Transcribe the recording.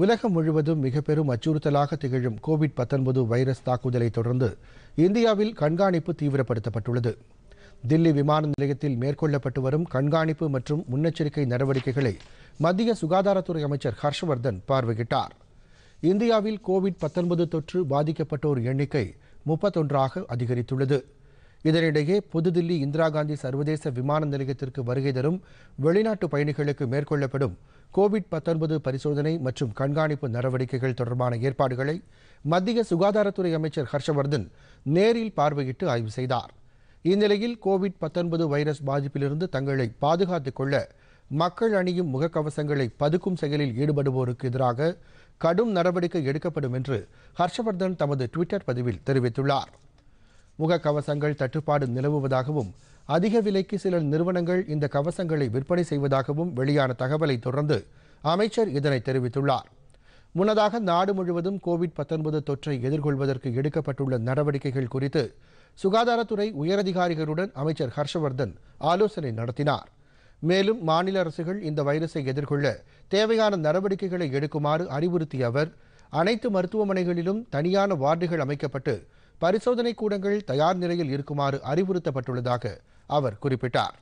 உலகம் முழுவதும் மிக பெரும் அச்சுறுத்தலாக திகழும் கோவிட் வைரஸ் தாக்குதலை தொடர்ந்து இந்தியாவில் கண்காணிப்பு தீவிரப்படுத்தப்பட்டுள்ளது தில்லி விமான நிலையத்தில் மேற்கொள்ளப்பட்டு வரும் கண்காணிப்பு மற்றும் முன்னெச்சரிக்கை நடவடிக்கைகளை மத்திய சுகாதாரத்துறை அமைச்சர் ஹர்ஷ்வர்தன் பார்வையிட்டார் இந்தியாவில் கோவிட் தொற்று பாதிக்கப்பட்டோர் எண்ணிக்கை முப்பத்தொன்றாக அதிகரித்துள்ளது இதனிடையே புதுதில்லி இந்திரா காந்தி சர்வதேச விமான நிலையத்திற்கு வருகை தரும் வெளிநாட்டு பயணிகளுக்கு மேற்கொள்ளப்படும் கோவிட் பரிசோதனை மற்றும் கண்காணிப்பு நடவடிக்கைகள் தொடர்பான ஏற்பாடுகளை மத்திய சுகாதாரத்துறை அமைச்சர் ஹர்ஷவர்தன் நேரில் பார்வையிட்டு ஆய்வு செய்தார் இந்நிலையில் கோவிட் வைரஸ் பாதிப்பிலிருந்து தங்களை பாதுகாத்துக் கொள்ள மக்கள் அணியும் முகக்கவசங்களை பதுக்கும் செயலில் ஈடுபடுவோருக்கு எதிராக கடும் நடவடிக்கை எடுக்கப்படும் என்று ஹர்ஷவர்தன் தமது டுவிட்டர் பதிவில் தெரிவித்துள்ளார் முகக்கவசங்கள் தட்டுப்பாடு நிலவுவதாகவும் அதிக விலைக்கு சில நிறுவனங்கள் இந்த கவசங்களை விற்பனை செய்வதாகவும் வெளியான தகவலை தொடர்ந்து அமைச்சர் இதனை தெரிவித்துள்ளார் முன்னதாக நாடு முழுவதும் கோவிட் பத்தொன்பது தொற்றை எதிர்கொள்வதற்கு எடுக்கப்பட்டுள்ள நடவடிக்கைகள் குறித்து சுகாதாரத்துறை உயரதிகாரிகளுடன் அமைச்சர் ஹர்ஷவர்தன் ஆலோசனை நடத்தினார் மேலும் மாநில அரசுகள் இந்த வைரஸை எதிர்கொள்ள தேவையான நடவடிக்கைகளை எடுக்குமாறு அறிவுறுத்திய அவர் அனைத்து மருத்துவமனைகளிலும் தனியான வார்டுகள் அமைக்கப்பட்டு பரிசோதனை கூடங்கள் தயார் நிலையில் இருக்குமாறு அறிவுறுத்தப்பட்டுள்ளதாக அவர் குறிப்பிட்டார்